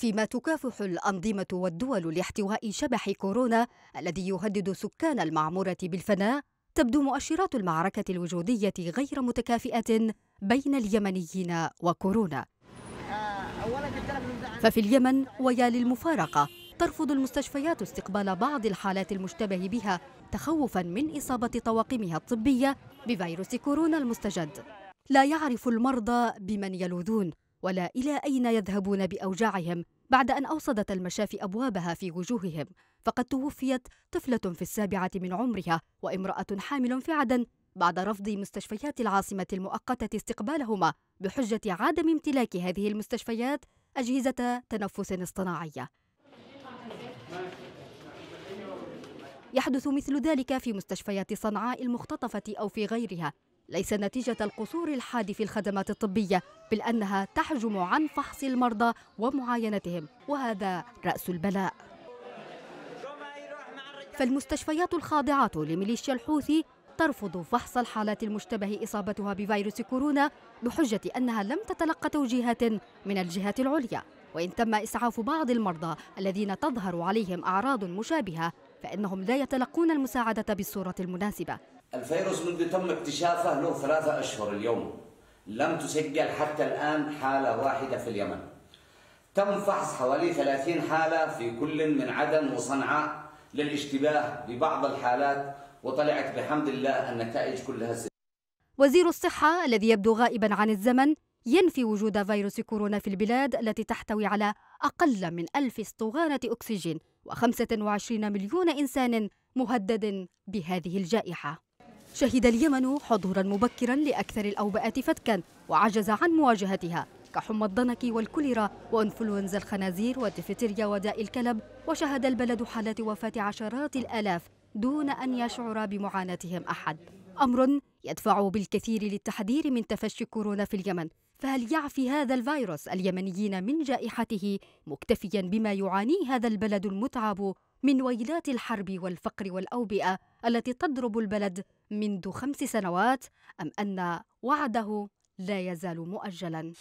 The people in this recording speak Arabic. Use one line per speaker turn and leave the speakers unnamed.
فيما تكافح الأنظمة والدول لاحتواء شبح كورونا الذي يهدد سكان المعمورة بالفناء تبدو مؤشرات المعركة الوجودية غير متكافئة بين اليمنيين وكورونا ففي اليمن ويا للمفارقة ترفض المستشفيات استقبال بعض الحالات المشتبه بها تخوفا من إصابة طواقمها الطبية بفيروس كورونا المستجد لا يعرف المرضى بمن يلوذون ولا إلى أين يذهبون بأوجاعهم بعد أن أوصدت المشافي أبوابها في وجوههم فقد توفيت طفلة في السابعة من عمرها وامرأة حامل في عدن بعد رفض مستشفيات العاصمة المؤقتة استقبالهما بحجة عدم امتلاك هذه المستشفيات أجهزة تنفس اصطناعية يحدث مثل ذلك في مستشفيات صنعاء المختطفة أو في غيرها ليس نتيجة القصور الحاد في الخدمات الطبية بل أنها تحجم عن فحص المرضى ومعاينتهم وهذا رأس البلاء فالمستشفيات الخاضعة لميليشيا الحوثي ترفض فحص الحالات المشتبه إصابتها بفيروس كورونا بحجة أنها لم تتلق توجيهات من الجهات العليا وإن تم إسعاف بعض المرضى الذين تظهر عليهم أعراض مشابهة فإنهم لا يتلقون المساعدة بالصورة المناسبة
الفيروس منذ تم اكتشافه له ثلاثة أشهر اليوم لم تسجل حتى الآن حالة واحدة في اليمن تم فحص حوالي 30 حالة في كل من عدن وصنعاء للاشتباه ببعض الحالات وطلعت بحمد الله النتائج كلها سلبية
وزير الصحة الذي يبدو غائبا عن الزمن ينفي وجود فيروس كورونا في البلاد التي تحتوي على أقل من ألف اسطوانة أكسجين و25 مليون إنسان مهدد بهذه الجائحة شهد اليمن حضورا مبكرا لأكثر الأوبئات فتكا وعجز عن مواجهتها كحمى الضنك والكوليرا وإنفلونزا الخنازير والدفتيريا وداء الكلب وشهد البلد حالات وفاة عشرات الآلاف دون أن يشعر بمعاناتهم أحد أمر يدفع بالكثير للتحذير من تفشي كورونا في اليمن فهل يعفي هذا الفيروس اليمنيين من جائحته مكتفيا بما يعانيه هذا البلد المتعب من ويلات الحرب والفقر والاوبئه التي تضرب البلد منذ خمس سنوات ام ان وعده لا يزال مؤجلا